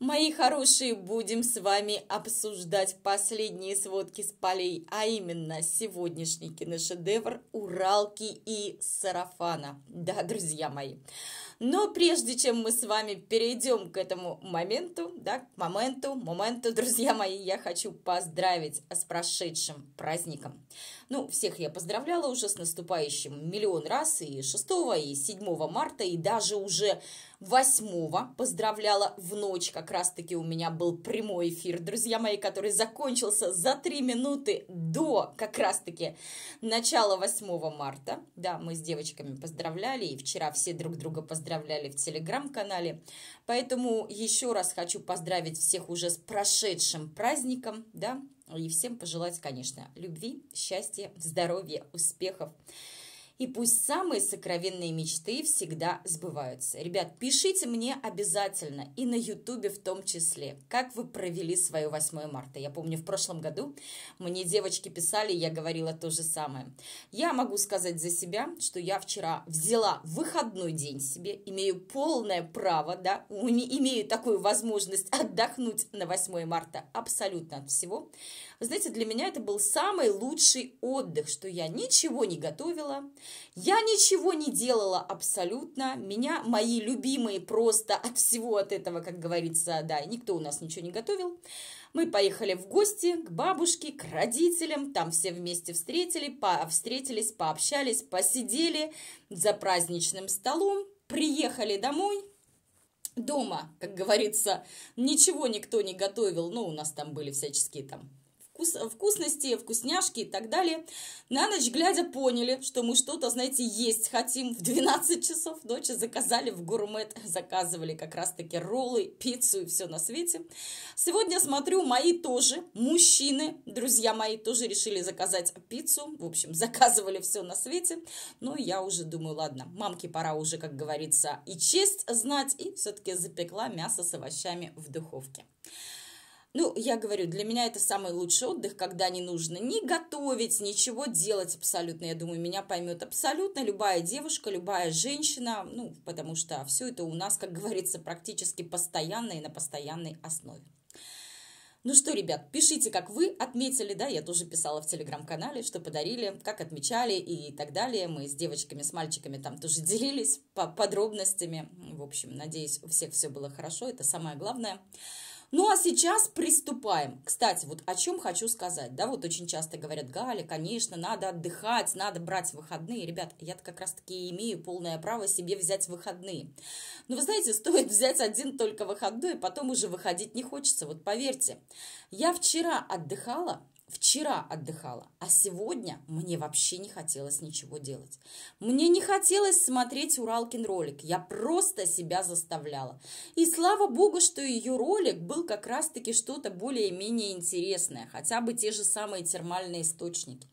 Мои хорошие, будем с вами обсуждать последние сводки с полей, а именно сегодняшний киношедевр «Уралки и сарафана». Да, друзья мои. Но прежде чем мы с вами перейдем к этому моменту, да, к моменту, моменту, друзья мои, я хочу поздравить с прошедшим праздником. Ну, всех я поздравляла уже с наступающим миллион раз и 6, и 7 марта, и даже уже восьмого поздравляла в ночь, как раз-таки у меня был прямой эфир, друзья мои, который закончился за три минуты до как раз-таки начала 8 марта. Да, мы с девочками поздравляли, и вчера все друг друга поздравляли в телеграм-канале. Поэтому еще раз хочу поздравить всех уже с прошедшим праздником, да, и всем пожелать, конечно, любви, счастья, здоровья, успехов. И пусть самые сокровенные мечты всегда сбываются. Ребят, пишите мне обязательно и на ютубе в том числе, как вы провели свое 8 марта. Я помню, в прошлом году мне девочки писали, я говорила то же самое. Я могу сказать за себя, что я вчера взяла выходной день себе, имею полное право, да, имею такую возможность отдохнуть на 8 марта абсолютно от всего. Вы знаете, для меня это был самый лучший отдых, что я ничего не готовила, я ничего не делала абсолютно, меня мои любимые просто от всего от этого, как говорится, да, никто у нас ничего не готовил. Мы поехали в гости к бабушке, к родителям, там все вместе встретили, по встретились, пообщались, посидели за праздничным столом, приехали домой, дома, как говорится, ничего никто не готовил, ну, у нас там были всяческие там вкус, вкусности, вкусняшки и так далее. На ночь глядя поняли, что мы что-то, знаете, есть хотим. В 12 часов ночи заказали в гурмет, заказывали как раз-таки роллы, пиццу и все на свете. Сегодня смотрю, мои тоже, мужчины, друзья мои, тоже решили заказать пиццу. В общем, заказывали все на свете. Ну, я уже думаю, ладно, мамке пора уже, как говорится, и честь знать. И все-таки запекла мясо с овощами в духовке. Ну, я говорю, для меня это самый лучший отдых, когда не нужно ни готовить, ничего делать абсолютно. Я думаю, меня поймет абсолютно любая девушка, любая женщина, ну, потому что все это у нас, как говорится, практически постоянно и на постоянной основе. Ну что, ребят, пишите, как вы отметили, да, я тоже писала в телеграм-канале, что подарили, как отмечали и так далее. Мы с девочками, с мальчиками там тоже делились по подробностями. В общем, надеюсь, у всех все было хорошо, это самое главное. Ну, а сейчас приступаем. Кстати, вот о чем хочу сказать, да, вот очень часто говорят, Галя, конечно, надо отдыхать, надо брать выходные. Ребят, я как раз-таки имею полное право себе взять выходные. Но вы знаете, стоит взять один только выходной, потом уже выходить не хочется, вот поверьте. Я вчера отдыхала, вчера отдыхала, а сегодня мне вообще не хотелось ничего делать. Мне не хотелось смотреть Уралкин ролик, я просто себя заставляла. И слава богу, что ее ролик был как раз-таки что-то более-менее интересное, хотя бы те же самые термальные источники.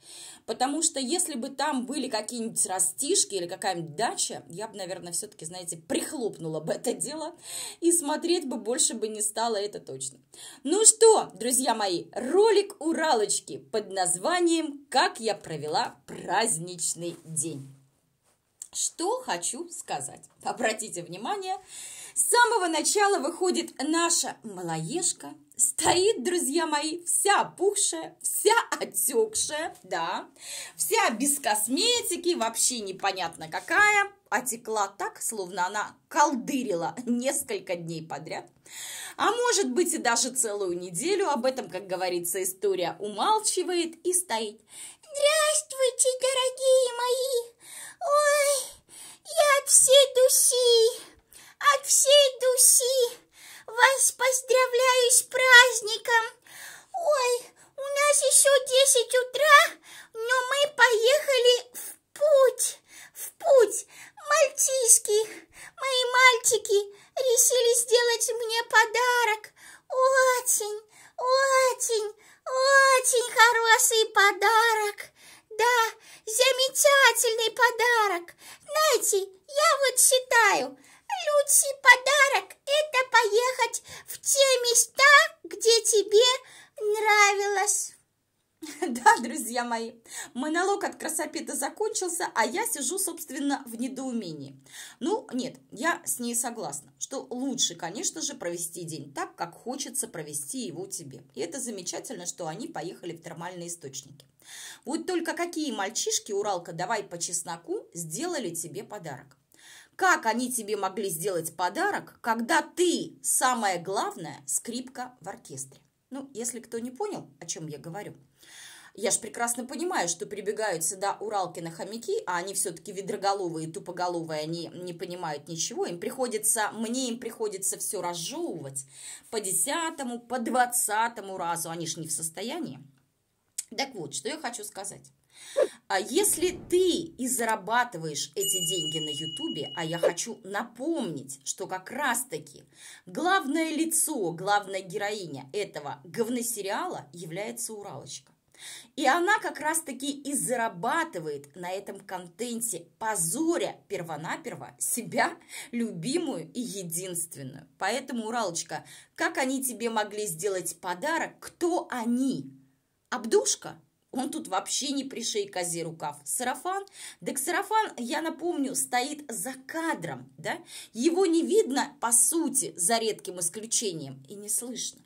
Потому что если бы там были какие-нибудь растишки или какая-нибудь дача, я бы, наверное, все-таки, знаете, прихлопнула бы это дело и смотреть бы больше бы не стало, это точно. Ну что, друзья мои, ролик Уралыч девочки под названием «Как я провела праздничный день». Что хочу сказать. Обратите внимание, с самого начала выходит наша малоежка, стоит, друзья мои, вся пухшая, вся отекшая, да, вся без косметики, вообще непонятно какая, отекла так, словно она колдырила несколько дней подряд а может быть и даже целую неделю об этом, как говорится, история умалчивает и стоит. «Здравствуйте, дорогие мои лучший подарок – это поехать в те места, где тебе нравилось. Да, друзья мои, монолог от красопета закончился, а я сижу, собственно, в недоумении. Ну, нет, я с ней согласна, что лучше, конечно же, провести день так, как хочется провести его тебе. И это замечательно, что они поехали в термальные источники. Вот только какие мальчишки, Уралка, давай по чесноку, сделали тебе подарок. Как они тебе могли сделать подарок, когда ты, самое главное, скрипка в оркестре? Ну, если кто не понял, о чем я говорю. Я же прекрасно понимаю, что прибегают сюда уралки на хомяки, а они все-таки ведроголовые, тупоголовые, они не понимают ничего. Им приходится, мне им приходится все разжевывать по десятому, по двадцатому разу. Они же не в состоянии. Так вот, что я хочу сказать. А если ты и зарабатываешь эти деньги на Ютубе, а я хочу напомнить, что как раз-таки главное лицо, главная героиня этого говносериала является Уралочка. И она как раз-таки и зарабатывает на этом контенте, позоря первонаперво себя, любимую и единственную. Поэтому, Уралочка, как они тебе могли сделать подарок? Кто они? Абдушка? Он тут вообще не пришей козе рукав. Сарафан? Так сарафан, я напомню, стоит за кадром, да? Его не видно, по сути, за редким исключением, и не слышно.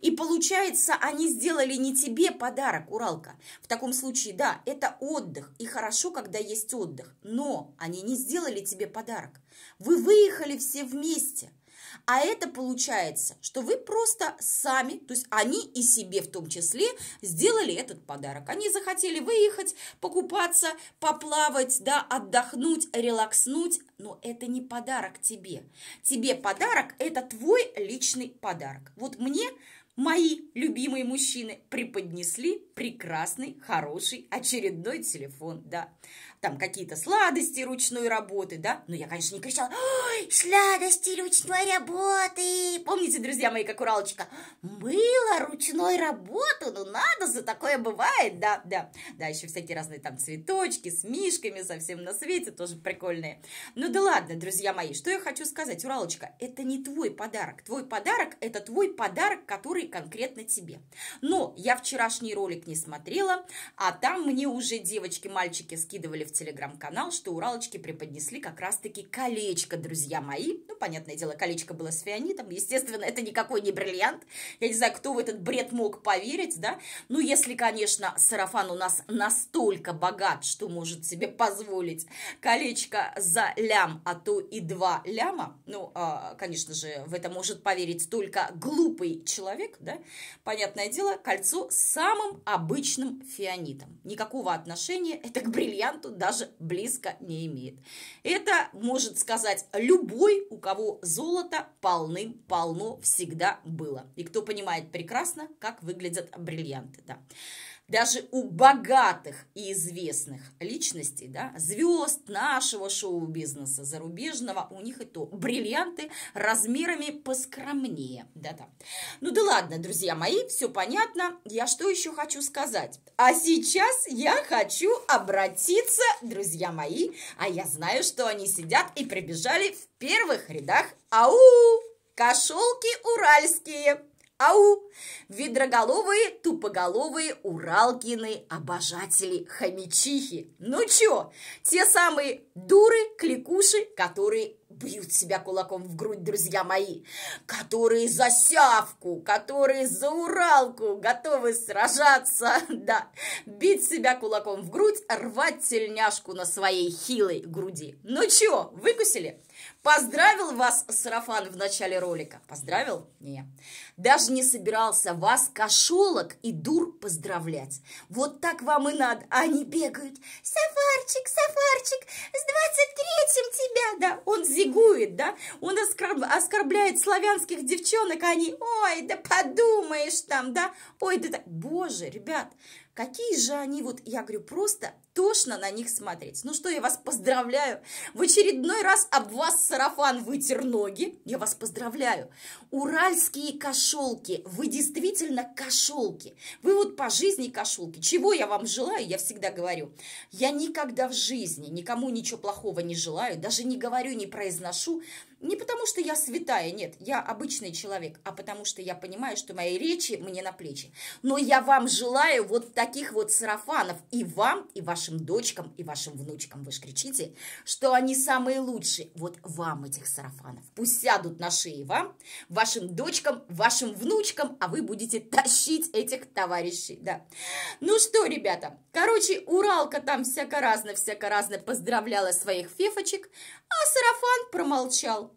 И получается, они сделали не тебе подарок, Уралка. В таком случае, да, это отдых, и хорошо, когда есть отдых, но они не сделали тебе подарок. Вы выехали все вместе, а это получается, что вы просто сами, то есть они и себе в том числе, сделали этот подарок. Они захотели выехать, покупаться, поплавать, да, отдохнуть, релакснуть, но это не подарок тебе. Тебе подарок – это твой личный подарок. Вот мне мои любимые мужчины преподнесли прекрасный, хороший очередной телефон, да там какие-то сладости ручной работы, да? Но я, конечно, не кричала, ой, сладости ручной работы. Помните, друзья мои, как Уралочка? Было ручной работы, ну надо за такое бывает, да, да. Да, еще всякие разные там цветочки с мишками совсем на свете, тоже прикольные. Ну да ладно, друзья мои, что я хочу сказать, Уралочка, это не твой подарок. Твой подарок – это твой подарок, который конкретно тебе. Но я вчерашний ролик не смотрела, а там мне уже девочки-мальчики скидывали в телеграм-канал, что уралочки преподнесли как раз-таки колечко, друзья мои. Ну, понятное дело, колечко было с фианитом, естественно, это никакой не бриллиант. Я не знаю, кто в этот бред мог поверить, да. Ну, если, конечно, сарафан у нас настолько богат, что может себе позволить колечко за лям, а то и два ляма, ну, а, конечно же, в это может поверить только глупый человек, да, понятное дело, кольцо с самым обычным фианитом. Никакого отношения это к бриллианту даже близко не имеет. Это может сказать любой, у кого золото полным-полно всегда было. И кто понимает прекрасно, как выглядят бриллианты. Да даже у богатых и известных личностей, да, звезд нашего шоу-бизнеса зарубежного, у них и то бриллианты размерами поскромнее, да-да. Ну да ладно, друзья мои, все понятно, я что еще хочу сказать? А сейчас я хочу обратиться, друзья мои, а я знаю, что они сидят и прибежали в первых рядах, ау, кошелки уральские. Ау! Ведроголовые, тупоголовые, уралкины, обожатели, хомячихи. Ну чё, те самые дуры, кликуши, которые бьют себя кулаком в грудь, друзья мои, которые за сявку, которые за уралку готовы сражаться, да, бить себя кулаком в грудь, рвать тельняшку на своей хилой груди. Ну чё, выкусили? Поздравил вас сарафан в начале ролика? Поздравил? Не. Даже не собирался вас, кошелок и дур, поздравлять. Вот так вам и надо. Они бегают. Сафарчик, Сафарчик, с 23-м тебя, да? Он зигует, да? Он оскорбляет славянских девчонок, а они, ой, да подумаешь там, да? Ой, да так. Боже, ребят, какие же они, вот я говорю, просто тошно на них смотреть. Ну что, я вас поздравляю. В очередной раз об вас сарафан вытер ноги. Я вас поздравляю. Уральские кошелки. Вы действительно кошелки. Вы вот по жизни кошелки. Чего я вам желаю, я всегда говорю. Я никогда в жизни никому ничего плохого не желаю, даже не говорю, не произношу, не потому, что я святая, нет, я обычный человек, а потому что я понимаю, что мои речи мне на плечи. Но я вам желаю вот таких вот сарафанов и вам, и вашим дочкам, и вашим внучкам. Вы же кричите, что они самые лучшие. Вот вам этих сарафанов. Пусть сядут на шеи вам, вашим дочкам, вашим внучкам, а вы будете тащить этих товарищей, да. Ну что, ребята, короче, Уралка там всяко-разно, всяко-разно поздравляла своих фефочек, а сарафан промолчал.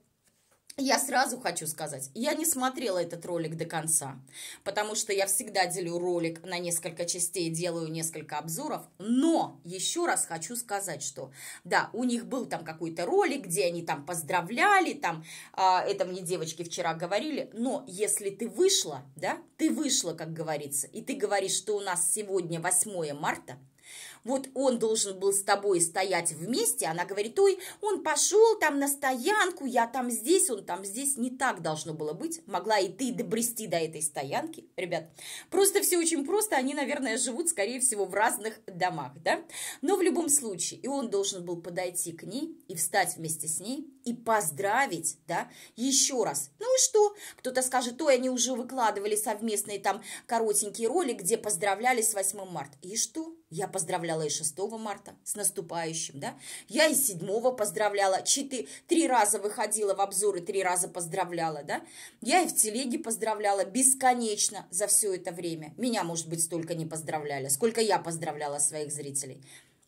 Я сразу хочу сказать, я не смотрела этот ролик до конца, потому что я всегда делю ролик на несколько частей, делаю несколько обзоров, но еще раз хочу сказать, что да, у них был там какой-то ролик, где они там поздравляли, там, а, это мне девочки вчера говорили, но если ты вышла, да, ты вышла, как говорится, и ты говоришь, что у нас сегодня 8 марта, вот он должен был с тобой стоять вместе, она говорит, ой, он пошел там на стоянку, я там здесь, он там здесь, не так должно было быть, могла и ты добрести до этой стоянки, ребят, просто все очень просто, они, наверное, живут, скорее всего, в разных домах, да, но в любом случае, и он должен был подойти к ней и встать вместе с ней и поздравить, да, еще раз, ну и что, кто-то скажет, ой, они уже выкладывали совместные там коротенький ролик, где поздравляли с 8 марта, и что, я поздравляла и 6 марта с наступающим, да. Я и 7 поздравляла, 4, три раза выходила в обзоры, три раза поздравляла, да. Я и в телеге поздравляла бесконечно за все это время. Меня, может быть, столько не поздравляли, сколько я поздравляла своих зрителей.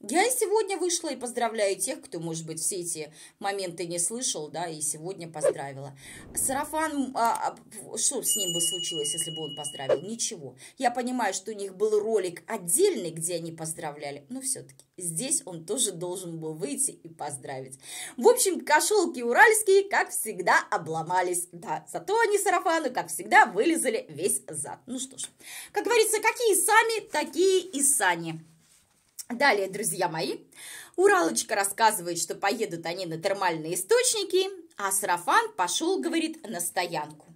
Я и сегодня вышла и поздравляю тех, кто, может быть, все эти моменты не слышал, да, и сегодня поздравила. Сарафан, а, а, что с ним бы случилось, если бы он поздравил? Ничего. Я понимаю, что у них был ролик отдельный, где они поздравляли, но все-таки здесь он тоже должен был выйти и поздравить. В общем, кошелки уральские, как всегда, обломались, да, зато они сарафаны, как всегда, вылезали весь зад. Ну что ж, как говорится, какие сами, такие и сани. Далее, друзья мои, Уралочка рассказывает, что поедут они на термальные источники, а Сарафан пошел, говорит, на стоянку.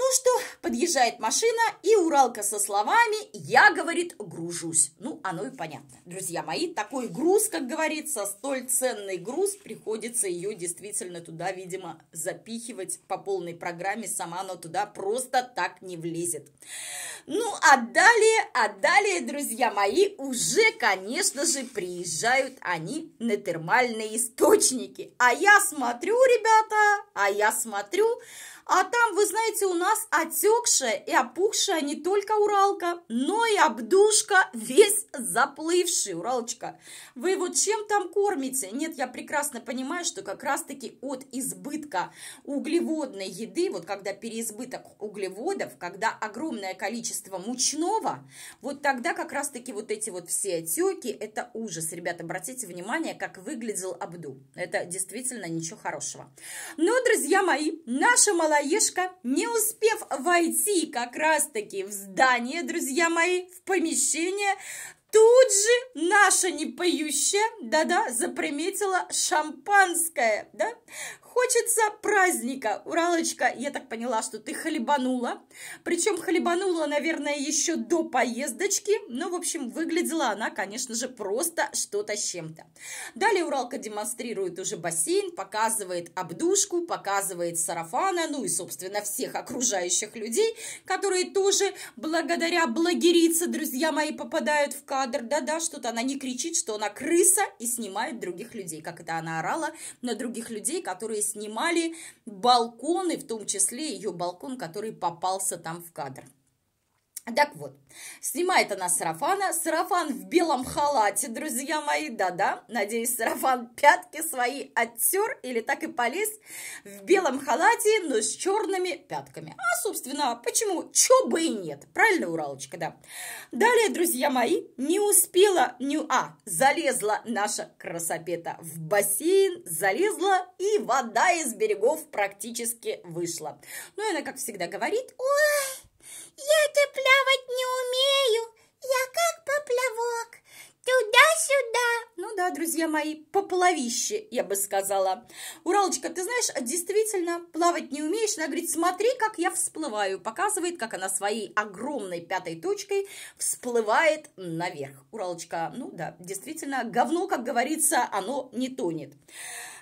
Ну что, подъезжает машина, и Уралка со словами «Я, говорит, гружусь». Ну, оно и понятно. Друзья мои, такой груз, как говорится, столь ценный груз, приходится ее действительно туда, видимо, запихивать по полной программе. Сама она туда просто так не влезет. Ну, а далее, а далее, друзья мои, уже, конечно же, приезжают они на термальные источники. А я смотрю, ребята, а я смотрю, а там, вы знаете, у нас отекшая и опухшая не только Уралка, но и обдушка, весь заплывший, Уралочка. Вы вот чем там кормите? Нет, я прекрасно понимаю, что как раз-таки от избытка углеводной еды, вот когда переизбыток углеводов, когда огромное количество мучного, вот тогда как раз-таки вот эти вот все отеки, это ужас. Ребята, обратите внимание, как выглядел Абду. Это действительно ничего хорошего. Но, ну, друзья мои, наша молодежь Белоежка, не успев войти как раз-таки в здание, друзья мои, в помещение, Тут же наша непоющая, да-да, заприметила шампанское, да? Хочется праздника. Уралочка, я так поняла, что ты хлебанула. Причем хлебанула, наверное, еще до поездочки. Но, ну, в общем, выглядела она, конечно же, просто что-то с чем-то. Далее Уралка демонстрирует уже бассейн, показывает обдушку, показывает сарафана, ну и, собственно, всех окружающих людей, которые тоже благодаря благерице, друзья мои, попадают в кадр. Да-да, что-то она не кричит, что она крыса и снимает других людей, как это она орала на других людей, которые снимали балконы, в том числе ее балкон, который попался там в кадр. Так вот, снимает она сарафана, сарафан в белом халате, друзья мои, да-да, надеюсь, сарафан пятки свои оттер или так и полез в белом халате, но с черными пятками. А, собственно, почему? Чё бы и нет, правильно, Уралочка, да. Далее, друзья мои, не успела, не, а, залезла наша красопета в бассейн, залезла, и вода из берегов практически вышла. Ну, и она, как всегда, говорит, ой, я-то плавать не умею, я как поплавок, туда-сюда. Ну да, друзья мои, поплавище, я бы сказала. Уралочка, ты знаешь, действительно, плавать не умеешь. Она говорит, смотри, как я всплываю. Показывает, как она своей огромной пятой точкой всплывает наверх. Уралочка, ну да, действительно, говно, как говорится, оно не тонет.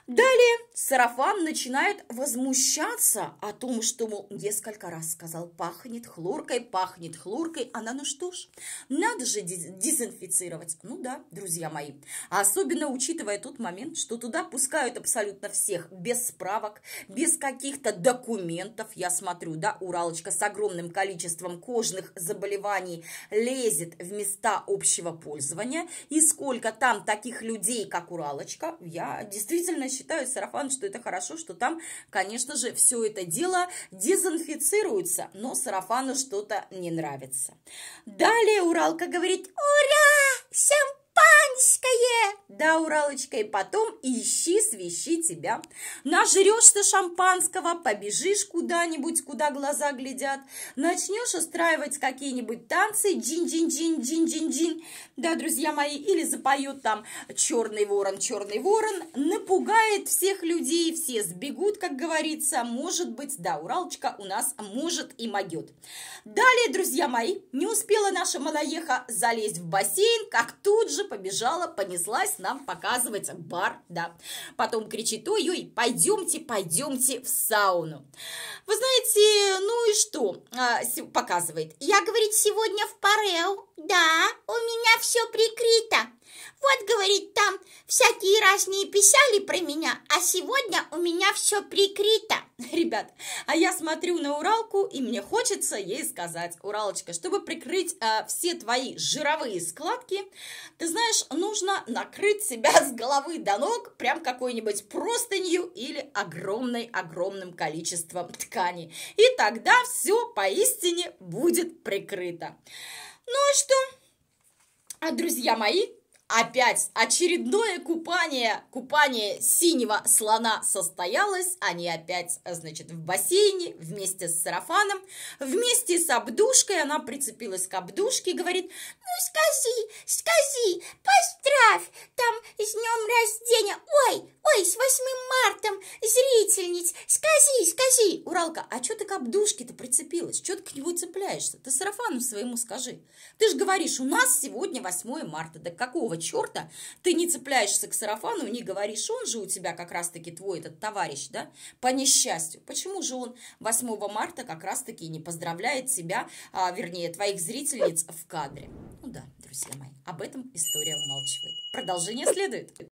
Далее сарафан начинает возмущаться о том, что, ему несколько раз сказал, пахнет хлоркой, пахнет хлоркой. Она, ну что ж, надо же дезинфицировать. Ну да, друзья мои. Особенно учитывая тот момент, что туда пускают абсолютно всех, без справок, без каких-то документов. Я смотрю, да, Уралочка с огромным количеством кожных заболеваний лезет в места общего пользования. И сколько там таких людей, как Уралочка, я действительно считают сарафан, что это хорошо, что там, конечно же, все это дело дезинфицируется, но сарафану что-то не нравится. Далее Уралка говорит «Ура! Шампань!» шампанское!» «Да, Уралочка, и потом ищи, свищи тебя. Нажрешься шампанского, побежишь куда-нибудь, куда глаза глядят, начнешь устраивать какие-нибудь танцы, джин-джин-джин, джин-джин-джин, да, друзья мои, или запоет там «Черный ворон, черный ворон», напугает всех людей, все сбегут, как говорится, может быть, да, Уралочка у нас может и могет. Далее, друзья мои, не успела наша малоеха залезть в бассейн, как тут же побежала побежала, понеслась нам показывать бар, да. Потом кричит, ой-ой, пойдемте, пойдемте в сауну. Вы знаете, ну и что? А, показывает. Я, говорит, сегодня в Парел. Да, у меня все прикрыто. Вот, говорит, там всякие разные писали про меня, а сегодня у меня все прикрыто. Ребят, а я смотрю на Уралку, и мне хочется ей сказать, Уралочка, чтобы прикрыть э, все твои жировые складки, ты знаешь, нужно накрыть себя с головы до ног прям какой-нибудь простынью или огромной-огромным количеством ткани. И тогда все поистине будет прикрыто. Ну и что? А, друзья мои, Опять очередное купание, купание синего слона состоялось. Они опять, значит, в бассейне вместе с сарафаном, вместе с обдушкой. Она прицепилась к обдушке и говорит, ну скажи, скажи, поздравь, там с днем рождения, ой, ой, с 8 мартом, зрительниц, скажи, скажи. Уралка, а что ты к обдушке-то прицепилась? Что ты к нему цепляешься? Ты сарафану своему скажи. Ты же говоришь, у нас сегодня 8 марта, да какого какого черта ты не цепляешься к сарафану не говоришь, он же у тебя как раз-таки твой этот товарищ, да, по несчастью. Почему же он 8 марта как раз-таки не поздравляет тебя, а, вернее, твоих зрительниц в кадре? Ну да, друзья мои, об этом история умалчивает. Продолжение следует.